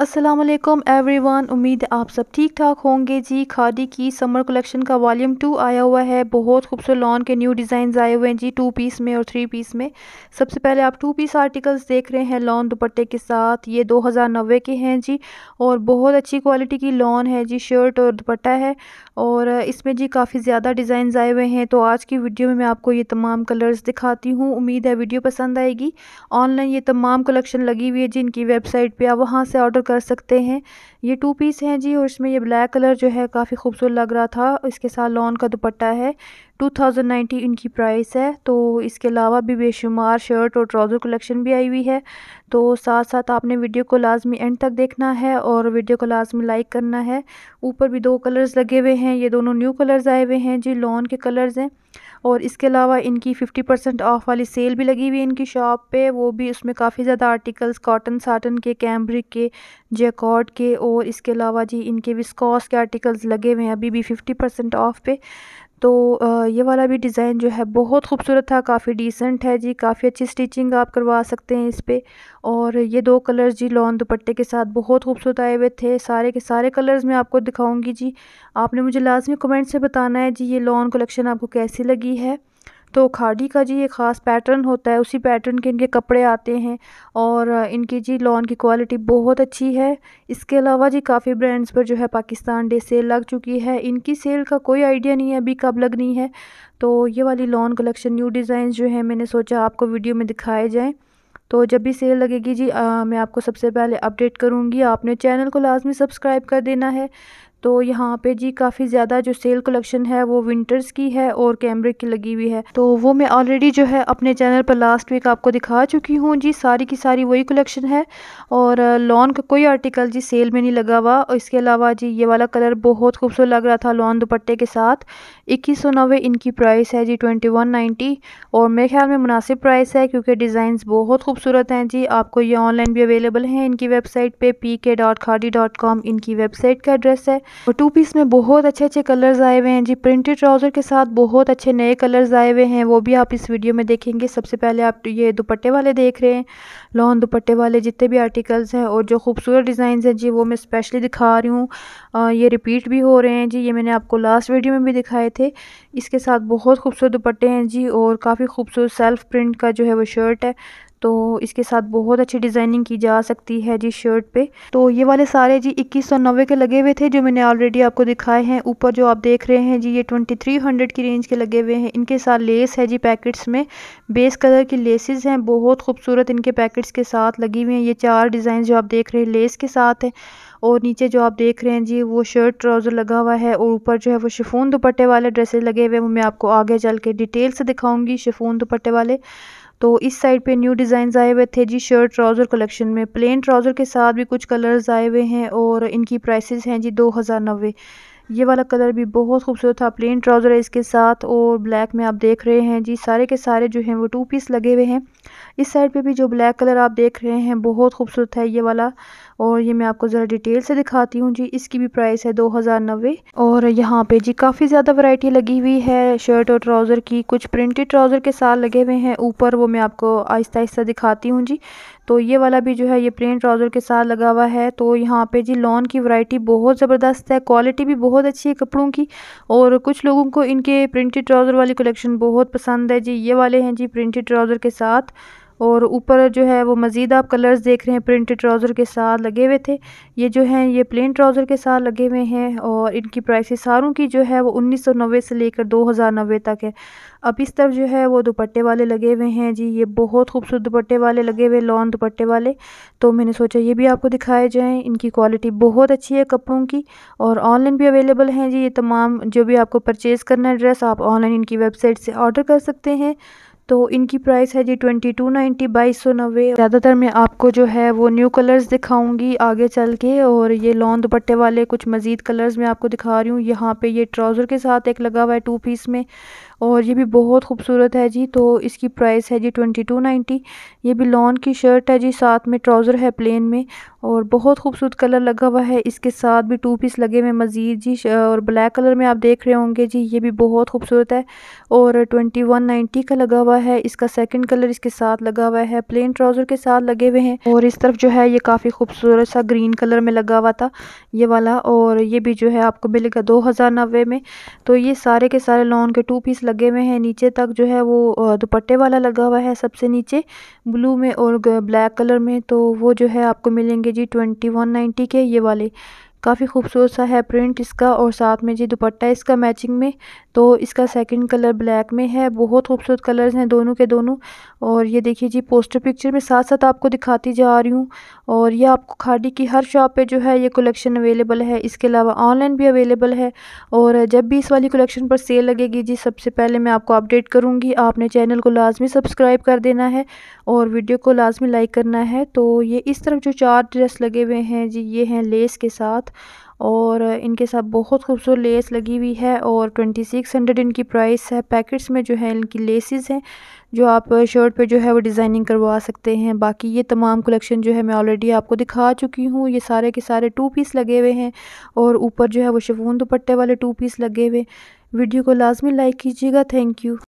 Aslam one उम्मीद आप सब ठीक ठाक होंगे जी खादी की समर कलेक्शन का वॉल्यूम टू आया हुआ है बहुत खूबसूरत लॉन के न्यू डिज़ाइन आए हुए हैं जी टू पीस में और थ्री पीस में सबसे पहले आप टू पीस आर्टिकल्स देख रहे हैं लॉन दुपट्टे के साथ ये दो हज़ार नब्बे के हैं जी और बहुत अच्छी क्वालिटी की लॉन है जी शर्ट और दुपट्टा है और इसमें जी काफ़ी ज़्यादा डिज़ाइन आए हुए हैं तो आज की वीडियो में मैं आपको ये तमाम कलर्स दिखाती हूँ उम्मीद है वीडियो पसंद आएगी ऑनलाइन ये तमाम कलेक्शन लगी हुई है जिनकी वेबसाइट पर आप वहाँ से ऑर्डर कर सकते हैं ये टू पीस हैं जी और इसमें ये ब्लैक कलर जो है काफ़ी खूबसूरत लग रहा था इसके साथ लॉन का दुपट्टा है टू थाउजेंड नाइन्टी इनकी प्राइस है तो इसके अलावा भी बेशुमार शर्ट और ट्राउज़र कलेक्शन भी आई हुई है तो साथ साथ आपने वीडियो को लाजमी एंड तक देखना है और वीडियो को लाजमी लाइक करना है ऊपर भी दो कलर्स लगे हुए हैं ये दोनों न्यू कलर्स आए हुए हैं जी लॉन के कलर्स हैं और इसके अलावा इनकी फिफ्टी परसेंट ऑफ़ वाली सेल भी लगी हुई है इनकी शॉप पे वो भी उसमें काफ़ी ज़्यादा आर्टिकल्स कॉटन साटन के कैम्ब्रिक के जेकॉड के और इसके अलावा जी इनके विस्कॉस के आर्टिकल्स लगे हुए हैं अभी भी फिफ्टी परसेंट ऑफ़ पे तो ये वाला भी डिज़ाइन जो है बहुत खूबसूरत था काफ़ी डिसेंट है जी काफ़ी अच्छी स्टिचिंग आप करवा सकते हैं इस पर और ये दो कलर्स जी लॉन दुपट्टे के साथ बहुत खूबसूरत आए हुए थे सारे के सारे कलर्स मैं आपको दिखाऊंगी जी आपने मुझे लाजमी कमेंट से बताना है जी ये लॉन कलेक्शन आपको कैसी लगी है तो खाड़ी का जी ये ख़ास पैटर्न होता है उसी पैटर्न के इनके कपड़े आते हैं और इनकी जी लॉन की क्वालिटी बहुत अच्छी है इसके अलावा जी काफ़ी ब्रांड्स पर जो है पाकिस्तान डे सेल लग चुकी है इनकी सेल का कोई आइडिया नहीं है अभी कब लगनी है तो ये वाली लॉन कलेक्शन न्यू डिज़ाइन जो है मैंने सोचा आपको वीडियो में दिखाए जाएँ तो जब भी सेल लगेगी जी आ, मैं आपको सबसे पहले अपडेट करूंगी आपने चैनल को लाजमी सब्सक्राइब कर देना है तो यहाँ पे जी काफ़ी ज़्यादा जो सेल कलेक्शन है वो विंटर्स की है और कैमरे की लगी हुई है तो वो मैं ऑलरेडी जो है अपने चैनल पर लास्ट वीक आपको दिखा चुकी हूँ जी सारी की सारी वही कलेक्शन है और लॉन का कोई आर्टिकल जी सेल में नहीं लगा हुआ इसके अलावा जी ये वाला कलर बहुत खूबसूरत लग रहा था लॉन दुपट्टे के साथ इक्कीस इनकी प्राइस है जी ट्वेंटी और मेरे ख्याल में मुनासिब प्राइस है क्योंकि डिज़ाइन बहुत खूबसूरत हैं जी आपको ये ऑनलाइन भी अवेलेबल हैं इनकी वेबसाइट पे P K dot dot com इनकी वेबसाइट का एड्रेस है और टू पीस में बहुत अच्छे अच्छे कलर्स आए हुए हैं जी प्रिंटेड ट्राउज़र के साथ बहुत अच्छे नए कलर्स आए हुए हैं वो भी आप इस वीडियो में देखेंगे सबसे पहले आप ये दुपट्टे वाले देख रहे हैं लॉन दुपट्टे वाले जितने भी आर्टिकल्स हैं और जो खूबसूरत डिज़ाइन हैं जी वो मैं स्पेशली दिखा रही हूँ ये रिपीट भी हो रहे हैं जी ये मैंने आपको लास्ट वीडियो में भी दिखाए थे इसके साथ बहुत खूबसूरत दुपट्टे हैं जी और काफ़ी खूबसूरत सेल्फ प्रिंट का जो है वो शर्ट है तो इसके साथ बहुत अच्छी डिज़ाइनिंग की जा सकती है जी शर्ट पे तो ये वाले सारे जी इक्कीस सौ नब्बे के लगे हुए थे जो मैंने ऑलरेडी आपको दिखाए हैं ऊपर जो आप देख रहे हैं जी ये ट्वेंटी थ्री हंड्रेड की रेंज के लगे हुए हैं इनके साथ लेस है जी पैकेट्स में बेस कलर की लेसेस हैं बहुत खूबसूरत इनके पैकेट्स के साथ लगी हुई हैं ये चार डिज़ाइन जो आप देख रहे हैं लेस के साथ हैं और नीचे जो आप देख रहे हैं जी वो शर्ट ट्राउज़र लगा हुआ है और ऊपर जो है वो शिफोन दुपट्टे वाले ड्रेसेस लगे हुए हैं वो मैं आपको आगे चल के डिटेल से दिखाऊंगी शिफोन दुपट्टे वाले तो इस साइड पे न्यू डिज़ाइन आए हुए थे जी शर्ट ट्राउज़र कलेक्शन में प्लेन ट्राउज़र के साथ भी कुछ कलर्स आए हुए हैं और इनकी प्राइसेस हैं जी दो हज़ार नब्बे ये वाला कलर भी बहुत खूबसूरत था प्लेन ट्राउज़र है इसके साथ और ब्लैक में आप देख रहे हैं जी सारे के सारे जो हैं वो टू पीस लगे हुए हैं इस साइड पे भी जो ब्लैक कलर आप देख रहे हैं बहुत खूबसूरत है ये वाला और ये मैं आपको ज़रा डिटेल से दिखाती हूँ जी इसकी भी प्राइस है दो हज़ार नब्बे और यहाँ पे जी काफ़ी ज़्यादा वैरायटी लगी हुई है शर्ट और ट्राउज़र की कुछ प्रिंटेड ट्राउज़र के साथ लगे हुए हैं ऊपर वो मैं आपको आहिस्ता आहिस्ता दिखाती हूँ जी तो ये वाला भी जो है ये प्लेन ट्राउज़र के साथ लगा हुआ है तो यहाँ पे जी लॉन की वरायटी बहुत ज़बरदस्त है क्वालिटी भी बहुत बहुत अच्छी है कपड़ों की और कुछ लोगों को इनके प्रिंटेड ट्राउज़र वाली कलेक्शन बहुत पसंद है जी ये वाले हैं जी प्रिंटेड ट्राउज़र के साथ और ऊपर जो है वो मज़ीद आप कलर्स देख रहे हैं प्रिंटेड ट्राउज़र के साथ लगे हुए थे ये जो हैं ये प्लेन ट्राउज़र के साथ लगे हुए हैं और इनकी प्राइस सारों की जो है वो उन्नीस सौ नब्बे से लेकर दो हज़ार नब्बे तक है अब इस तरफ जो है वो दुपट्टे वाले लगे हुए हैं जी ये बहुत खूबसूरत दुपट्टे वाले लगे हुए लॉन दुपट्टे वाले तो मैंने सोचा ये भी आपको दिखाए जाएँ इनकी क्वालिटी बहुत अच्छी है कपड़ों की और ऑनलाइन भी अवेलेबल हैं जी ये तमाम जो भी आपको परचेज़ करना है ड्रेस आप ऑनलाइन इनकी वेबसाइट से ऑर्डर कर सकते हैं तो इनकी प्राइस है जी ट्वेंटी टू नाइन्टी बाईस सौ नब्बे ज़्यादातर मैं आपको जो है वो न्यू कलर्स दिखाऊंगी आगे चल के और ये लॉन्ग दुपट्टे वाले कुछ मज़ीद कलर्स मैं आपको दिखा रही हूँ यहाँ पे ये ट्राउज़र के साथ एक लगा हुआ है टू पीस में और ये भी बहुत खूबसूरत है जी तो इसकी प्राइस है जी ट्वेंटी टू नाइन्टी ये भी लॉन की शर्ट है जी साथ में ट्राउज़र है प्लेन में और बहुत खूबसूरत कलर लगा हुआ है इसके साथ भी टू पीस लगे हुए मज़ीद जी और ब्लैक कलर में आप देख रहे होंगे जी ये भी बहुत खूबसूरत है और ट्वेंटी वन नाइन्टी का लगा हुआ है इसका सेकंड कलर इसके साथ लगा हुआ है प्लेन ट्राउजर के साथ लगे हुए हैं और इस तरफ जो है ये काफी खूबसूरत सा ग्रीन कलर में लगा हुआ था ये वाला और ये भी जो है आपको मिलेगा दो हज़ार नब्बे में तो ये सारे के सारे लॉन के टू पीस लगे हुए हैं नीचे तक जो है वो दुपट्टे वाला लगा हुआ है सबसे नीचे ब्लू में और ब्लैक कलर में तो वो जो है आपको मिलेंगे जी ट्वेंटी वन नाइन्टी के ये वाले काफ़ी खूबसूरत सा है प्रिंट इसका और साथ में जी दुपट्टा है इसका मैचिंग में तो इसका सेकंड कलर ब्लैक में है बहुत खूबसूरत कलर्स हैं दोनों के दोनों और ये देखिए जी पोस्टर पिक्चर में साथ साथ आपको दिखाती जा रही हूँ और ये आपको खाड़ी की हर शॉप पे जो है ये कलेक्शन अवेलेबल है इसके अलावा ऑनलाइन भी अवेलेबल है और जब भी इस वाली कलेक्शन पर सेल लगेगी जी सबसे पहले मैं आपको अपडेट करूँगी आपने चैनल को लाजमी सब्सक्राइब कर देना है और वीडियो को लाजमी लाइक करना है तो ये इस तरफ जो चार ड्रेस लगे हुए हैं जी ये हैं लेस के साथ और इनके साथ बहुत खूबसूरत लेस लगी हुई है और ट्वेंटी सिक्स हंड्रेड इनकी प्राइस है पैकेट्स में जो है इनकी लेसेस हैं जो आप शर्ट पे जो है वो डिज़ाइनिंग करवा सकते हैं बाकी ये तमाम कलेक्शन जो है मैं ऑलरेडी आपको दिखा चुकी हूँ ये सारे के सारे टू पीस लगे हुए हैं और ऊपर जो है वो शफून दुपट्टे वाले टू पीस लगे हुए वीडियो को लाजमी लाइक कीजिएगा थैंक यू